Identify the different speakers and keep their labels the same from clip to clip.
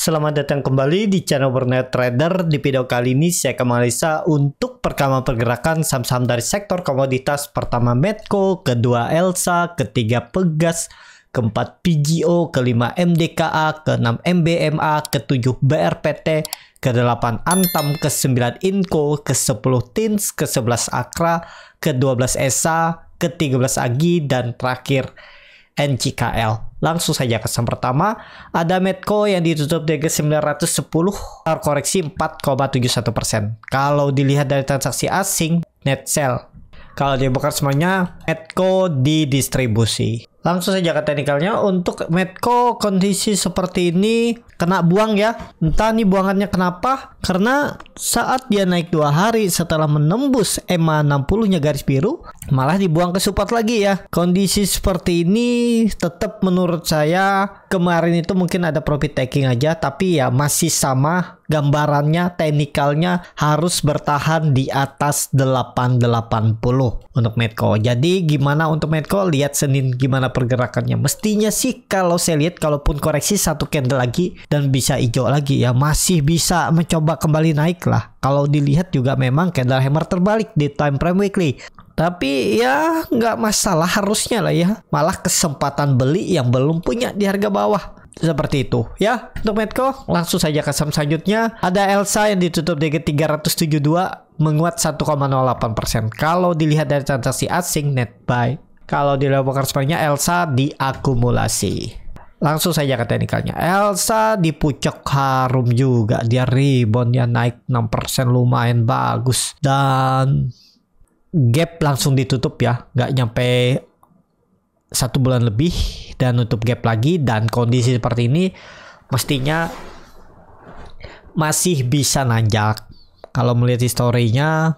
Speaker 1: Selamat datang kembali di channel Bernet Trader. Di video kali ini saya akan menganalisa untuk perkama pergerakan saham-saham dari sektor komoditas pertama Medco, kedua Elsa, ketiga Pegas, keempat PGO, kelima MDKA, keenam MBMA, ketujuh BRPT, kedelapan Antam, ke-9 Inco, ke-10 Tins, ke-11 Akra, ke-12 ESA, ke-13 Agi, dan terakhir NJKL. Langsung saja ke saham pertama, ada Medco yang ditutup di 910, koreksi 4,71%. Kalau dilihat dari transaksi asing, net sell. Kalau dibuka semuanya, Medco didistribusi. Langsung saja ke teknikalnya untuk Medco kondisi seperti ini kena buang ya. Entah nih buangannya kenapa? Karena saat dia naik dua hari setelah menembus EMA 60-nya garis biru, malah dibuang ke support lagi ya. Kondisi seperti ini tetap menurut saya kemarin itu mungkin ada profit taking aja tapi ya masih sama gambarannya teknikalnya harus bertahan di atas 880 untuk Medco. Jadi gimana untuk Medco? Lihat Senin gimana pergerakannya. Mestinya sih kalau saya lihat kalaupun koreksi satu candle lagi dan bisa hijau lagi ya masih bisa mencoba kembali naik lah. Kalau dilihat juga memang candle hammer terbalik di time frame weekly. Tapi ya nggak masalah harusnya lah ya. Malah kesempatan beli yang belum punya di harga bawah seperti itu ya untuk Medco langsung saja ke saham selanjutnya ada Elsa yang ditutup DG 372 menguat 1,08% kalau dilihat dari transaksi asing net buy kalau di Leopard Elsa diakumulasi. Langsung saja ke teknikalnya. Elsa di pucuk harum juga. Dia reboundnya naik 6% lumayan bagus. Dan gap langsung ditutup ya. Nggak nyampe satu bulan lebih. Dan nutup gap lagi. Dan kondisi seperti ini mestinya masih bisa nanjak. Kalau melihat historinya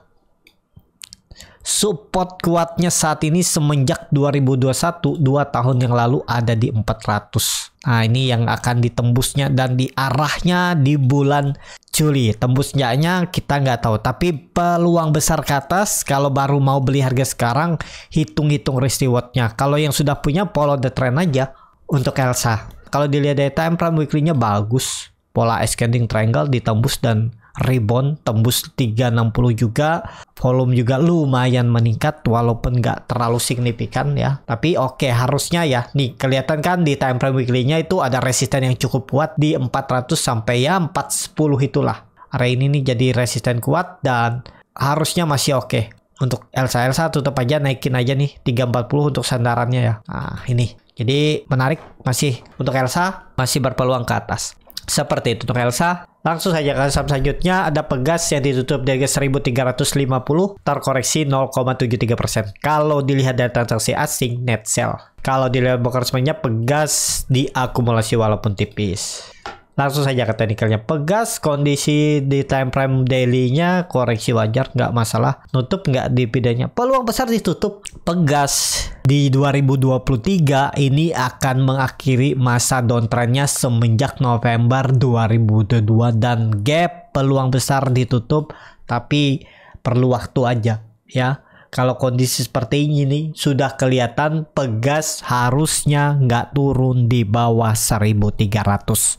Speaker 1: support kuatnya saat ini semenjak 2021 2 tahun yang lalu ada di 400 nah ini yang akan ditembusnya dan diarahnya di bulan Juli tembusnya nya kita nggak tahu tapi peluang besar ke atas kalau baru mau beli harga sekarang hitung-hitung risk rewardnya kalau yang sudah punya follow the trend aja untuk Elsa kalau dilihat dari time frame weekly-nya bagus pola ascending triangle ditembus dan rebound tembus 360 juga volume juga lumayan meningkat walaupun nggak terlalu signifikan ya tapi oke okay, harusnya ya nih kelihatan kan di time frame weekly-nya itu ada resisten yang cukup kuat di 400 sampai ya 410 itulah area ini nih jadi resisten kuat dan harusnya masih oke okay. untuk Elsa Elsa tutup aja naikin aja nih 340 untuk sandarannya ya nah ini jadi menarik masih untuk Elsa masih berpeluang ke atas seperti itu untuk Elsa Langsung saja ke saham selanjutnya ada Pegas yang ditutup di harga 1350 terkoreksi 0,73%. Kalau dilihat dari transaksi asing net sell. Kalau dilihat broker semuanya Pegas diakumulasi walaupun tipis. Langsung saja ke teknikalnya. Pegas kondisi di time frame daily koreksi wajar nggak masalah. Nutup nggak dipidannya. Peluang besar ditutup. Pegas di 2023 ini akan mengakhiri masa downtrendnya semenjak November 2022 dan gap peluang besar ditutup tapi perlu waktu aja ya kalau kondisi seperti ini sudah kelihatan pegas harusnya nggak turun di bawah 1300.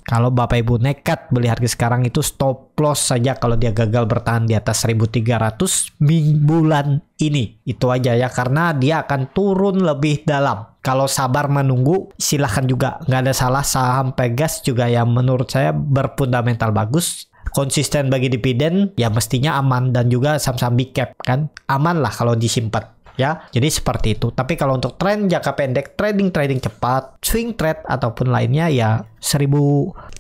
Speaker 1: Kalau Bapak Ibu nekat beli harga sekarang itu stop loss saja kalau dia gagal bertahan di atas 1300 bulan ini. Itu aja ya karena dia akan turun lebih dalam. Kalau sabar menunggu silahkan juga nggak ada salah saham Pegas juga yang menurut saya berfundamental bagus konsisten bagi dividen ya mestinya aman dan juga saham-saham big cap kan aman lah kalau disimpan ya. Jadi seperti itu. Tapi kalau untuk tren jangka pendek, trading trading cepat, swing trade ataupun lainnya ya 1300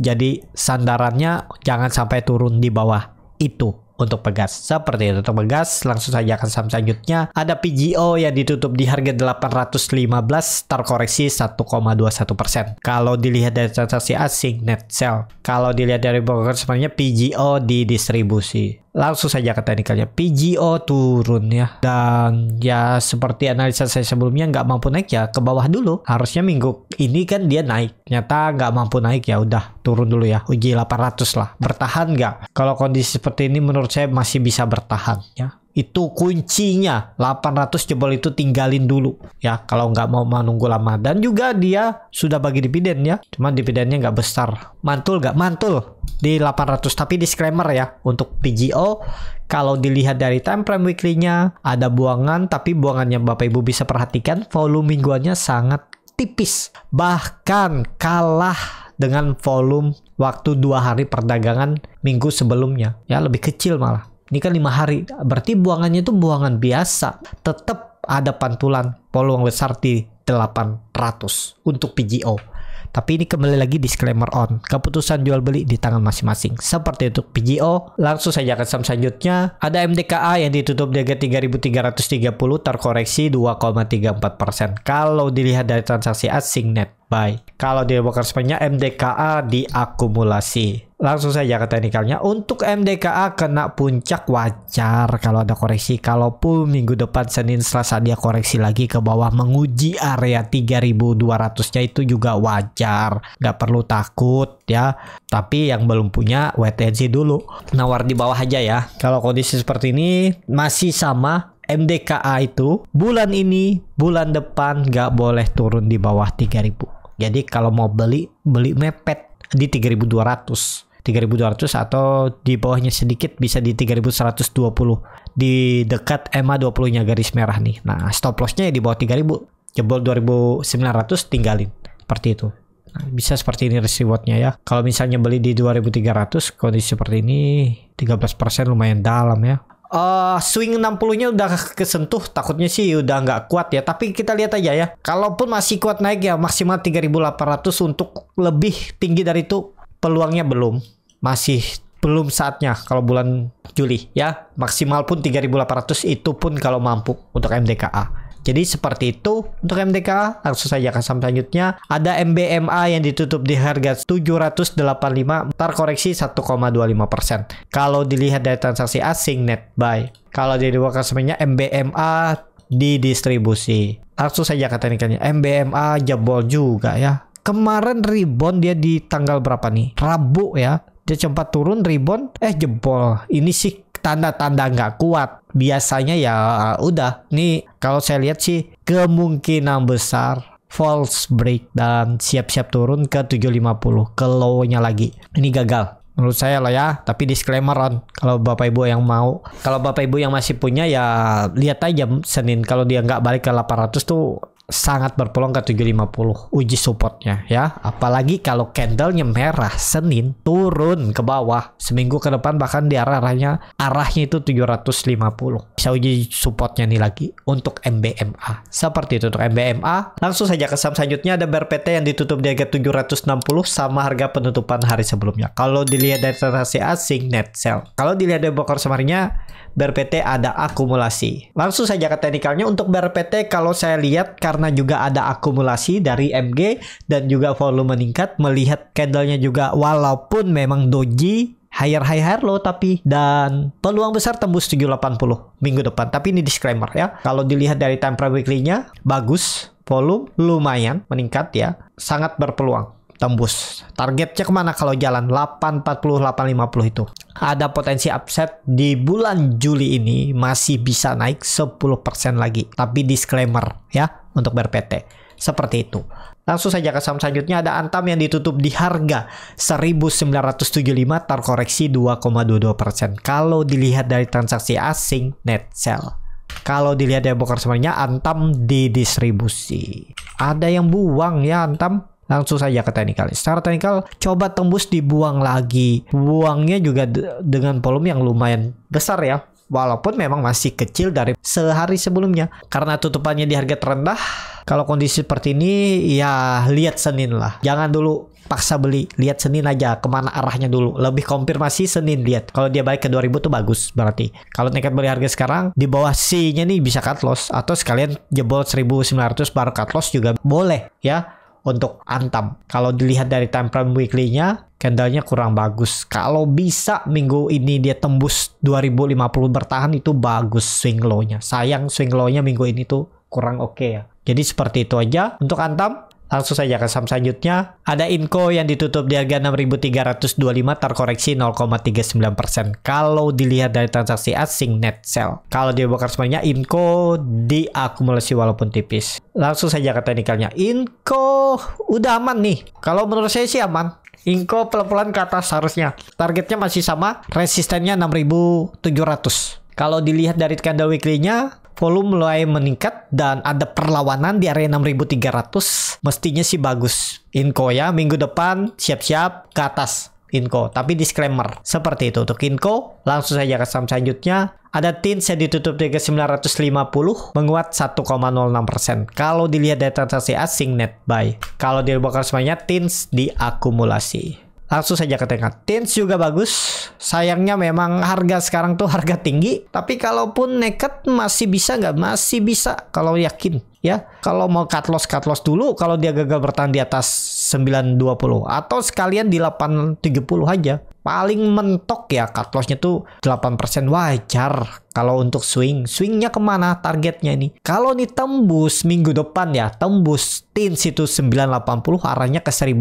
Speaker 1: jadi sandarannya jangan sampai turun di bawah itu untuk pegas. Seperti itu untuk pegas, langsung saja ke saham selanjutnya. Ada PGO yang ditutup di harga 815, terkoreksi 1,21%. Kalau dilihat dari transaksi asing net sell, kalau dilihat dari broker sebenarnya PGO di distribusi langsung saja ke teknikalnya. PGO turun ya. Dan ya seperti analisa saya sebelumnya nggak mampu naik ya ke bawah dulu. Harusnya minggu ini kan dia naik. Nyata nggak mampu naik ya udah turun dulu ya. Uji 800 lah. Bertahan nggak? Kalau kondisi seperti ini menurut saya masih bisa bertahan ya itu kuncinya 800 jebol itu tinggalin dulu ya kalau nggak mau menunggu lama dan juga dia sudah bagi dividen ya cuman dividennya nggak besar mantul nggak mantul di 800 tapi disclaimer ya untuk PGO kalau dilihat dari time frame weekly-nya ada buangan tapi buangannya Bapak Ibu bisa perhatikan volume mingguannya sangat tipis bahkan kalah dengan volume waktu dua hari perdagangan minggu sebelumnya ya lebih kecil malah ini kan lima hari, berarti buangannya itu buangan biasa. Tetap ada pantulan peluang besar di 800 untuk PGO. Tapi ini kembali lagi disclaimer on. Keputusan jual beli di tangan masing-masing. Seperti untuk PGO, langsung saja ke saham selanjutnya. Ada MDKA yang ditutup di harga 3330 terkoreksi 2,34%. Kalau dilihat dari transaksi asing net buy. Kalau di sepanjang MDKA diakumulasi. Langsung saja ke teknikalnya. Untuk MDKA kena puncak wajar kalau ada koreksi. Kalaupun minggu depan Senin Selasa dia koreksi lagi ke bawah menguji area 3200-nya itu juga wajar. nggak perlu takut ya. Tapi yang belum punya wait and see dulu. Nawar di bawah aja ya. Kalau kondisi seperti ini masih sama MDKA itu bulan ini, bulan depan nggak boleh turun di bawah 3000. Jadi kalau mau beli, beli mepet di 3200. 3200 atau di bawahnya sedikit bisa di 3120 di dekat EMA 20-nya garis merah nih. Nah, stop loss-nya ya di bawah 3000, jebol 2900 tinggalin. Seperti itu. Nah, bisa seperti ini risk rewardnya ya. Kalau misalnya beli di 2300 kondisi seperti ini 13% lumayan dalam ya. Uh, swing 60-nya udah kesentuh takutnya sih udah nggak kuat ya tapi kita lihat aja ya kalaupun masih kuat naik ya maksimal 3800 untuk lebih tinggi dari itu peluangnya belum masih belum saatnya kalau bulan Juli ya maksimal pun 3.800 itu pun kalau mampu untuk MDKA jadi seperti itu untuk MDKA langsung saja ke saham selanjutnya ada MBMA yang ditutup di harga 785 ntar koreksi 1,25% kalau dilihat dari transaksi asing net buy kalau di dua klasemennya MBMA didistribusi. distribusi langsung saja ke teknikalnya MBMA jebol juga ya kemarin rebound dia di tanggal berapa nih? Rabu ya. Dia cepat turun rebound, eh jebol. Ini sih tanda-tanda nggak kuat. Biasanya ya uh, udah. Nih kalau saya lihat sih kemungkinan besar false break dan siap-siap turun ke 750 ke low-nya lagi. Ini gagal menurut saya lah ya, tapi disclaimer on kalau Bapak Ibu yang mau. Kalau Bapak Ibu yang masih punya ya lihat aja Senin kalau dia nggak balik ke 800 tuh sangat berpeluang ke 750 uji supportnya ya apalagi kalau candlenya merah Senin turun ke bawah seminggu ke depan bahkan di arah arahnya arahnya itu 750 bisa uji supportnya nih lagi untuk MBMA seperti itu untuk MBMA langsung saja ke saham selanjutnya ada BRPT yang ditutup di harga 760 sama harga penutupan hari sebelumnya kalau dilihat dari transaksi asing net sell kalau dilihat dari bokor semarinya BRPT ada akumulasi langsung saja ke teknikalnya untuk BRPT kalau saya lihat karena karena juga ada akumulasi dari MG dan juga volume meningkat melihat candlenya juga walaupun memang doji higher high higher low tapi dan peluang besar tembus 780 minggu depan tapi ini disclaimer ya kalau dilihat dari time frame weekly-nya bagus volume lumayan meningkat ya sangat berpeluang tembus targetnya kemana kalau jalan 840 850 itu ada potensi upset di bulan Juli ini masih bisa naik 10% lagi tapi disclaimer ya untuk ber Seperti itu. Langsung saja ke saham selanjutnya ada Antam yang ditutup di harga 1975 terkoreksi 2,22%. Kalau dilihat dari transaksi asing net sell. Kalau dilihat dari broker semuanya Antam didistribusi. Ada yang buang ya Antam? Langsung saja ke teknikal. Secara teknikal coba tembus dibuang lagi. Buangnya juga dengan volume yang lumayan besar ya walaupun memang masih kecil dari sehari sebelumnya. Karena tutupannya di harga terendah, kalau kondisi seperti ini ya lihat Senin lah. Jangan dulu paksa beli, lihat Senin aja kemana arahnya dulu. Lebih konfirmasi Senin lihat. Kalau dia balik ke 2000 tuh bagus berarti. Kalau nekat beli harga sekarang di bawah C-nya nih bisa cut loss atau sekalian jebol 1900 baru cut loss juga boleh ya untuk Antam. Kalau dilihat dari time frame weekly-nya, candlenya kurang bagus. Kalau bisa minggu ini dia tembus 2050 bertahan itu bagus swing low-nya. Sayang swing low-nya minggu ini tuh kurang oke okay ya. Jadi seperti itu aja untuk Antam. Langsung saja ke saham selanjutnya. Ada Inco yang ditutup di harga 6.325 terkoreksi 0,39%. Kalau dilihat dari transaksi asing net sell. Kalau dibakar semuanya Inco diakumulasi walaupun tipis. Langsung saja ke teknikalnya. Inco udah aman nih. Kalau menurut saya sih aman. Inko pelan-pelan ke atas seharusnya. Targetnya masih sama, resistennya 6700. Kalau dilihat dari candle weekly-nya, volume mulai meningkat dan ada perlawanan di area 6300. Mestinya sih bagus. Inko ya, minggu depan siap-siap ke atas. Inco. Tapi disclaimer, seperti itu untuk Inco. Langsung saja ke saham selanjutnya. Ada Tins yang ditutup di 950 menguat 1,06%. Kalau dilihat dari transaksi asing net buy. Kalau dibuka semuanya TINS diakumulasi langsung saja ke tengah. Tins juga bagus. Sayangnya memang harga sekarang tuh harga tinggi. Tapi kalaupun naked masih bisa nggak? Masih bisa kalau yakin ya kalau mau cut loss cut loss dulu kalau dia gagal bertahan di atas 920 atau sekalian di 830 aja paling mentok ya cut lossnya tuh 8% wajar kalau untuk swing swingnya kemana targetnya ini kalau nih tembus minggu depan ya tembus tin situ 980 arahnya ke 1000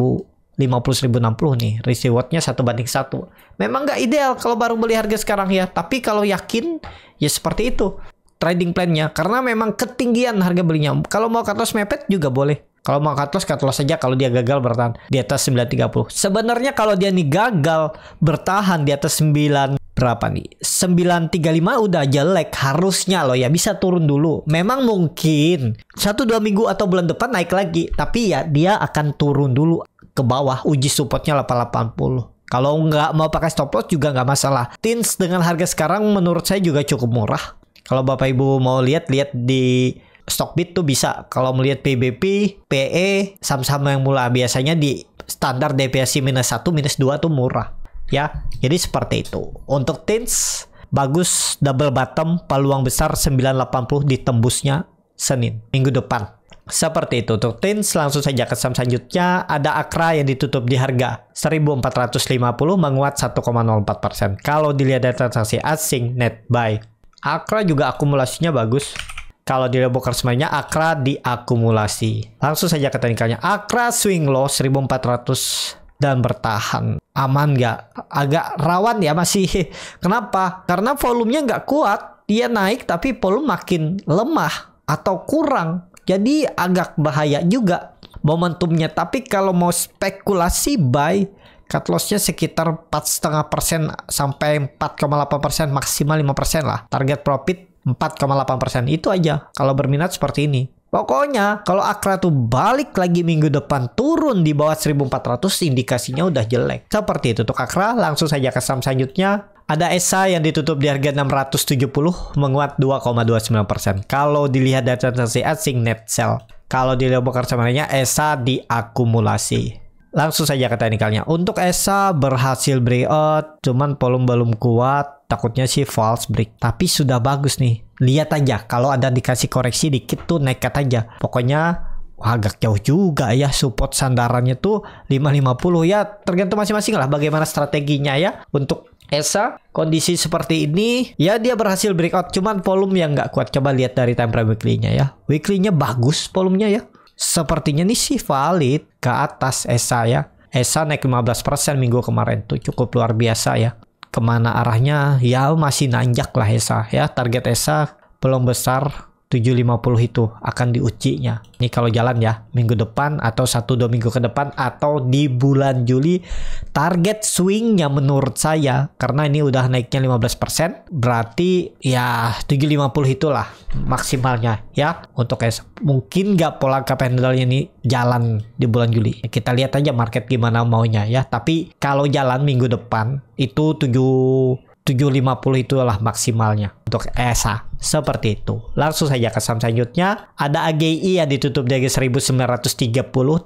Speaker 1: 50.060 nih risk rewardnya satu banding satu memang nggak ideal kalau baru beli harga sekarang ya tapi kalau yakin ya seperti itu trading plan-nya karena memang ketinggian harga belinya. Kalau mau cut loss mepet juga boleh. Kalau mau cut loss, cut loss saja kalau dia gagal bertahan di atas 930. Sebenarnya kalau dia nih gagal bertahan di atas 9 berapa nih? 935 udah jelek harusnya loh ya bisa turun dulu. Memang mungkin satu dua minggu atau bulan depan naik lagi, tapi ya dia akan turun dulu ke bawah uji supportnya 880. Kalau nggak mau pakai stop loss juga nggak masalah. Tins dengan harga sekarang menurut saya juga cukup murah. Kalau Bapak Ibu mau lihat, lihat di Stockbit tuh bisa. Kalau melihat PBP, PE, saham-saham yang mula biasanya di standar deviasi minus 1, minus 2 tuh murah. Ya, jadi seperti itu. Untuk tins, bagus double bottom, peluang besar 980 ditembusnya Senin, minggu depan. Seperti itu untuk tins, langsung saja ke saham selanjutnya. Ada Akra yang ditutup di harga 1450 menguat 1,04%. Kalau dilihat dari transaksi asing net buy Akra juga akumulasinya bagus. Kalau di Rebokar semuanya Akra diakumulasi. Langsung saja ke teknikalnya. Akra swing low 1400 dan bertahan. Aman nggak? Agak rawan ya masih. Kenapa? Karena volumenya nggak kuat. Dia naik tapi volume makin lemah atau kurang. Jadi agak bahaya juga momentumnya. Tapi kalau mau spekulasi buy cut lossnya sekitar 4,5% sampai 4,8% maksimal 5% lah. Target profit 4,8% itu aja kalau berminat seperti ini. Pokoknya kalau Akra tuh balik lagi minggu depan turun di bawah 1400 indikasinya udah jelek. Seperti itu tuh Akra langsung saja ke saham selanjutnya. Ada ESA yang ditutup di harga 670 menguat 2,29%. Kalau dilihat dari transaksi asing net sell. Kalau dilihat bokar sebenarnya ESA diakumulasi. Langsung saja ke teknikalnya. Untuk Esa berhasil breakout, cuman volume belum kuat, takutnya sih false break. Tapi sudah bagus nih. Lihat aja, kalau ada dikasih koreksi dikit tuh nekat aja. Pokoknya Wah, agak jauh juga ya support sandarannya tuh 550 ya tergantung masing-masing lah bagaimana strateginya ya untuk Esa kondisi seperti ini ya dia berhasil breakout cuman volume yang nggak kuat coba lihat dari time frame weekly-nya ya weekly-nya bagus volumenya ya sepertinya ini sih valid ke atas ESA ya. ESA naik 15% minggu kemarin tuh cukup luar biasa ya. Kemana arahnya ya masih nanjak lah ESA ya. Target ESA belum besar 750 itu akan diucinya. Ini kalau jalan ya, minggu depan atau satu dua minggu ke depan atau di bulan Juli target swingnya menurut saya karena ini udah naiknya 15% berarti ya 750 itulah maksimalnya ya untuk es mungkin nggak pola candle ini jalan di bulan Juli. Kita lihat aja market gimana maunya ya. Tapi kalau jalan minggu depan itu 7 750 itulah maksimalnya untuk ESA seperti itu. Langsung saja ke saham selanjutnya. Ada AGI yang ditutup dari 1930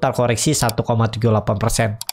Speaker 1: terkoreksi 1,78%.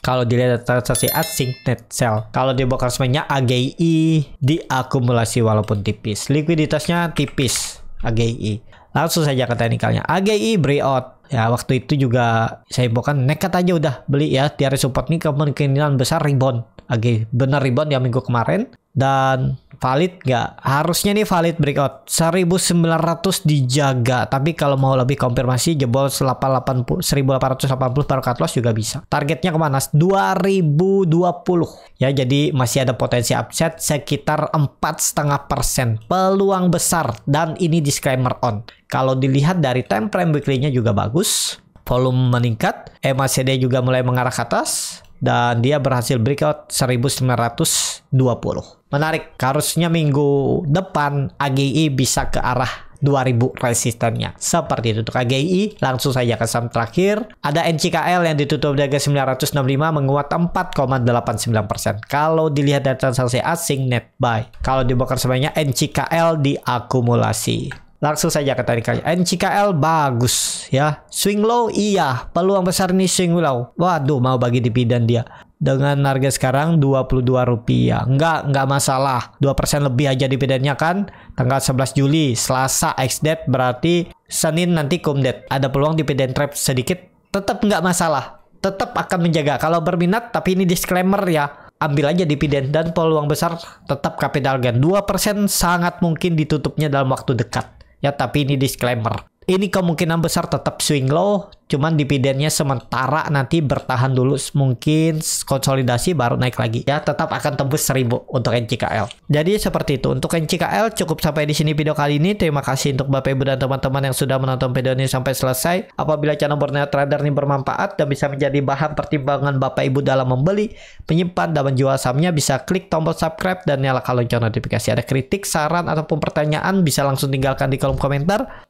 Speaker 1: Kalau dilihat transaksi asing net sell. Kalau di box AGI diakumulasi walaupun tipis. Likuiditasnya tipis AGI. Langsung saja ke teknikalnya. AGI breakout ya waktu itu juga saya bukan nekat aja udah beli ya Tiara support nih kemungkinan besar rebound AGI benar rebound ya minggu kemarin dan valid nggak? Harusnya nih valid breakout 1900 dijaga, tapi kalau mau lebih konfirmasi jebol 880 1880 baru cut loss juga bisa. Targetnya kemana? 2020. Ya jadi masih ada potensi upset sekitar empat setengah persen, peluang besar dan ini disclaimer on. Kalau dilihat dari time frame weekly-nya juga bagus, volume meningkat, MACD juga mulai mengarah ke atas, dan dia berhasil breakout 1920. Menarik, harusnya minggu depan AGI bisa ke arah 2000 resistennya. Seperti itu untuk AGI, langsung saja ke saham terakhir. Ada NCKL yang ditutup harga 965 menguat 4,89%. Kalau dilihat dari transaksi asing net buy, kalau dibakar sebanyak NCKL diakumulasi. Langsung saja ke tarikannya. NCKL bagus ya. Swing low iya. Peluang besar nih swing low. Waduh mau bagi dividen dia. Dengan harga sekarang rp rupiah Enggak, enggak masalah. 2% lebih aja dividennya kan. Tanggal 11 Juli, Selasa ex-date berarti Senin nanti cum date Ada peluang dividen trap sedikit. Tetap enggak masalah. Tetap akan menjaga. Kalau berminat, tapi ini disclaimer ya ambil aja dividen dan peluang besar tetap capital gain. 2% sangat mungkin ditutupnya dalam waktu dekat. Ya tapi ini disclaimer ini kemungkinan besar tetap swing low, cuman dividennya sementara nanti bertahan dulu mungkin konsolidasi baru naik lagi ya, tetap akan tembus 1000 untuk NCKL. Jadi seperti itu. Untuk NCKL cukup sampai di sini video kali ini. Terima kasih untuk Bapak Ibu dan teman-teman yang sudah menonton video ini sampai selesai. Apabila channel Borneo Trader ini bermanfaat dan bisa menjadi bahan pertimbangan Bapak Ibu dalam membeli, menyimpan dan menjual sahamnya, bisa klik tombol subscribe dan nyalakan lonceng notifikasi. Ada kritik, saran ataupun pertanyaan bisa langsung tinggalkan di kolom komentar.